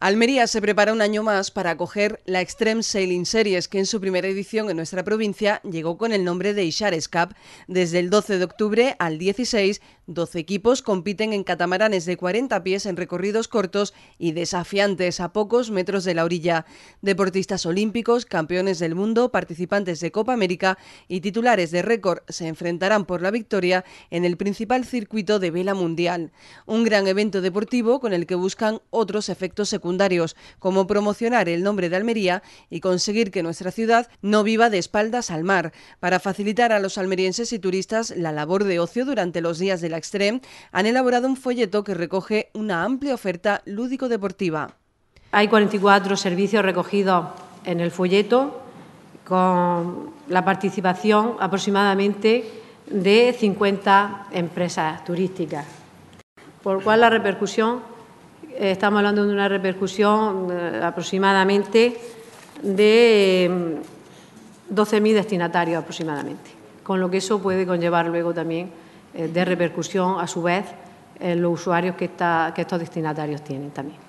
Almería se prepara un año más para acoger la Extreme Sailing Series, que en su primera edición en nuestra provincia llegó con el nombre de Ishares Cup desde el 12 de octubre al 16 12 equipos compiten en catamaranes de 40 pies en recorridos cortos y desafiantes a pocos metros de la orilla. Deportistas olímpicos, campeones del mundo, participantes de Copa América y titulares de récord se enfrentarán por la victoria en el principal circuito de vela mundial. Un gran evento deportivo con el que buscan otros efectos secundarios, como promocionar el nombre de Almería y conseguir que nuestra ciudad no viva de espaldas al mar, para facilitar a los almerienses y turistas la labor de ocio durante los días de la ...Extrem, han elaborado un folleto que recoge una amplia oferta lúdico-deportiva. Hay 44 servicios recogidos en el folleto con la participación aproximadamente de 50 empresas turísticas. Por cual la repercusión, eh, estamos hablando de una repercusión eh, aproximadamente de 12.000 mm, destinatarios aproximadamente, con lo que eso puede conllevar luego también eh, de repercusión a su vez en eh, los usuarios que, que estos destinatarios tienen también.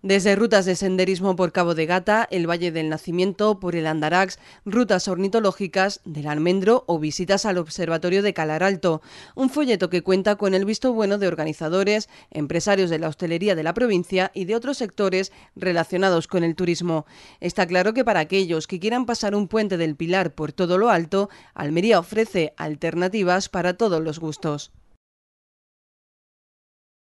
Desde rutas de senderismo por Cabo de Gata, el Valle del Nacimiento, por el Andarax, rutas ornitológicas del Almendro o visitas al Observatorio de Calar Alto, Un folleto que cuenta con el visto bueno de organizadores, empresarios de la hostelería de la provincia y de otros sectores relacionados con el turismo. Está claro que para aquellos que quieran pasar un puente del Pilar por todo lo alto, Almería ofrece alternativas para todos los gustos.